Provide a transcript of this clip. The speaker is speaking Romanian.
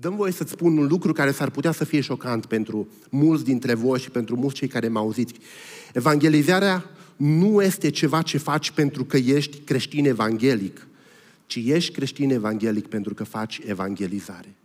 Dăm voie să-ți spun un lucru care s-ar putea să fie șocant pentru mulți dintre voi și pentru mulți cei care mă auziți. Evangelizarea nu este ceva ce faci pentru că ești creștin evanghelic, ci ești creștin evanghelic pentru că faci evangelizare.